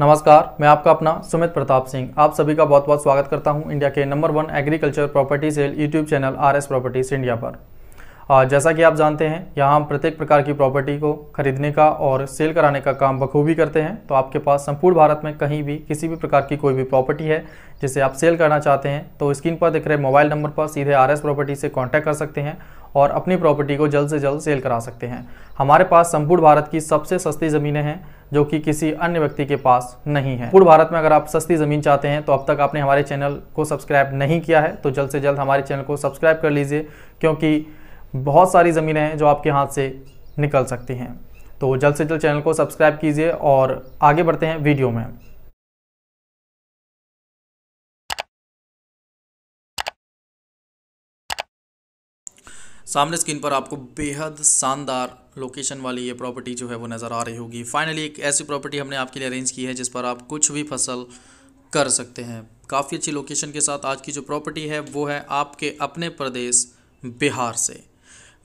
नमस्कार मैं आपका अपना सुमित प्रताप सिंह आप सभी का बहुत बहुत स्वागत करता हूं इंडिया के number one agriculture property sale YouTube channel R S properties India पर जैसा कि आप जानते हैं यहाँ हम प्रत्येक प्रकार की प्रॉपर्टी को खरीदने का और सेल कराने का काम बखूबी करते हैं तो आपके पास संपूर्ण भारत में कहीं भी किसी भी प्रकार की कोई भी प्रॉपर्टी है जिसे आप सेल करना चाहते हैं तो स्क्रीन पर दिख रहे मोबाइल नंबर पर सीधे आर एस प्रॉपर्टी से कॉन्टैक्ट कर सकते हैं और अपनी प्रॉपर्टी को जल्द से जल्द सेल करा सकते हैं हमारे पास संपूर्ण भारत की सबसे सस्ती ज़मीनें हैं जो कि किसी अन्य व्यक्ति के पास नहीं है पूर्व भारत में अगर आप सस्ती ज़मीन चाहते हैं तो अब तक आपने हमारे चैनल को सब्सक्राइब नहीं किया है तो जल्द से जल्द हमारे चैनल को सब्सक्राइब कर लीजिए क्योंकि बहुत सारी ज़मीनें हैं जो आपके हाथ से निकल सकती हैं तो जल्द से जल्द चैनल को सब्सक्राइब कीजिए और आगे बढ़ते हैं वीडियो में सामने स्क्रीन पर आपको बेहद शानदार लोकेशन वाली ये प्रॉपर्टी जो है वो नज़र आ रही होगी फाइनली एक ऐसी प्रॉपर्टी हमने आपके लिए अरेंज की है जिस पर आप कुछ भी फसल कर सकते हैं काफ़ी अच्छी लोकेशन के साथ आज की जो प्रॉपर्टी है वो है आपके अपने प्रदेश बिहार से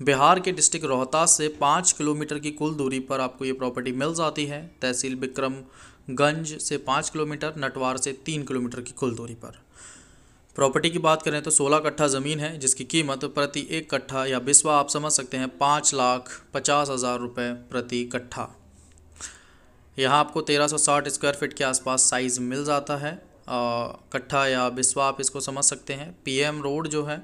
बिहार के डिस्ट्रिक्ट रोहतास से पाँच किलोमीटर की कुल दूरी पर आपको ये प्रॉपर्टी मिल जाती है तहसील बिक्रमगंज से पाँच किलोमीटर नटवार से तीन किलोमीटर की कुल दूरी पर प्रॉपर्टी की बात करें तो 16 कट्ठा ज़मीन है जिसकी कीमत प्रति एक कट्ठा या बिस्वा आप समझ सकते हैं पाँच लाख पचास हज़ार रुपये प्रति कट्ठा यहाँ आपको 1360 स्क्वायर फीट के आसपास साइज़ मिल जाता है कट्ठा या बिस्वा आप इसको समझ सकते हैं पीएम रोड जो है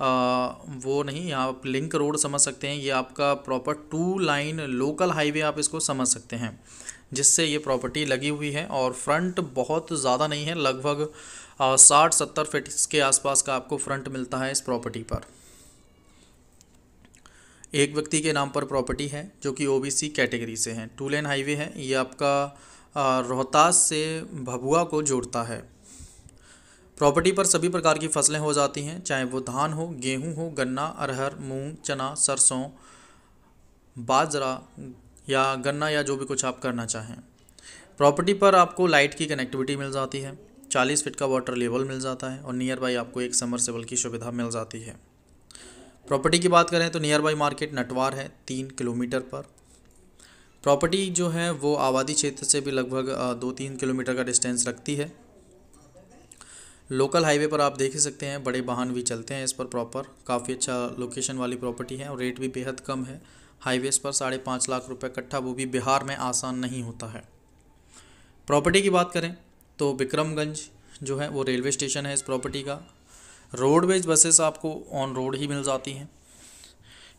वो नहीं आप लिंक रोड समझ सकते हैं ये आपका proper two line local highway आप इसको समझ सकते हैं जिससे ये प्रॉपर्टी लगी हुई है और फ्रंट बहुत ज़्यादा नहीं है लगभग साठ सत्तर फिट के आसपास का आपको फ्रंट मिलता है इस प्रॉपर्टी पर एक व्यक्ति के नाम पर प्रॉपर्टी है जो कि ओबीसी कैटेगरी से है टू लेन हाईवे है ये आपका रोहतास से भभुआ को जोड़ता है प्रॉपर्टी पर सभी प्रकार की फसलें हो जाती हैं चाहे वो धान हो गेहूं हो गन्ना अरहर मूंग चना सरसों बाजरा या गन्ना या जो भी कुछ आप करना चाहें प्रॉपर्टी पर आपको लाइट की कनेक्टिविटी मिल जाती है 40 फीट का वाटर लेवल मिल जाता है और नियर बाई आपको एक समरसेबल की सुविधा मिल जाती है प्रॉपर्टी की बात करें तो नियर बाई मार्केट नटवार है तीन किलोमीटर पर प्रॉपर्टी जो है वो आबादी क्षेत्र से भी लगभग दो तीन किलोमीटर का डिस्टेंस रखती है लोकल हाईवे पर आप देख ही सकते हैं बड़े वाहन भी चलते हैं इस पर प्रॉपर काफ़ी अच्छा लोकेशन वाली प्रॉपर्टी है और रेट भी बेहद कम है हाईवेज़ पर साढ़े पाँच लाख रुपए इकट्ठा वो भी बिहार में आसान नहीं होता है प्रॉपर्टी की बात करें तो विक्रमगंज जो है वो रेलवे स्टेशन है इस प्रॉपर्टी का रोडवेज बसेस आपको ऑन रोड ही मिल जाती हैं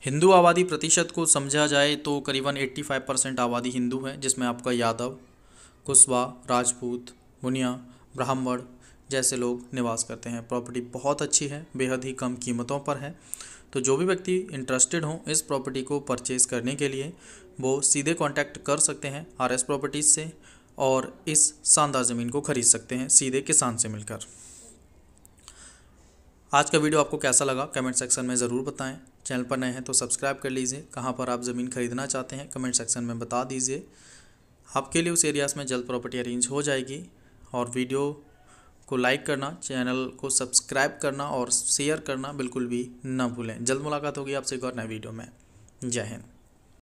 हिंदू आबादी प्रतिशत को समझा जाए तो करीबन एट्टी परसेंट आबादी हिंदू है जिसमें आपका यादव कुशवा राजपूत मुनिया ब्राह्मण जैसे लोग निवास करते हैं प्रॉपर्टी बहुत अच्छी है बेहद ही कम कीमतों पर है तो जो भी व्यक्ति इंटरेस्टेड हों इस प्रॉपर्टी को परचेज़ करने के लिए वो सीधे कांटेक्ट कर सकते हैं आर एस प्रॉपर्टीज़ से और इस शानदार ज़मीन को खरीद सकते हैं सीधे किसान से मिलकर आज का वीडियो आपको कैसा लगा कमेंट सेक्शन में ज़रूर बताएं चैनल पर नए हैं तो सब्सक्राइब कर लीजिए कहाँ पर आप ज़मीन खरीदना चाहते हैं कमेंट सेक्शन में बता दीजिए आपके लिए उस एरियाज़ में जल्द प्रॉपर्टी अरेंज हो जाएगी और वीडियो को लाइक करना चैनल को सब्सक्राइब करना और शेयर करना बिल्कुल भी ना भूलें जल्द मुलाकात होगी आपसे एक और नए वीडियो में जय हिंद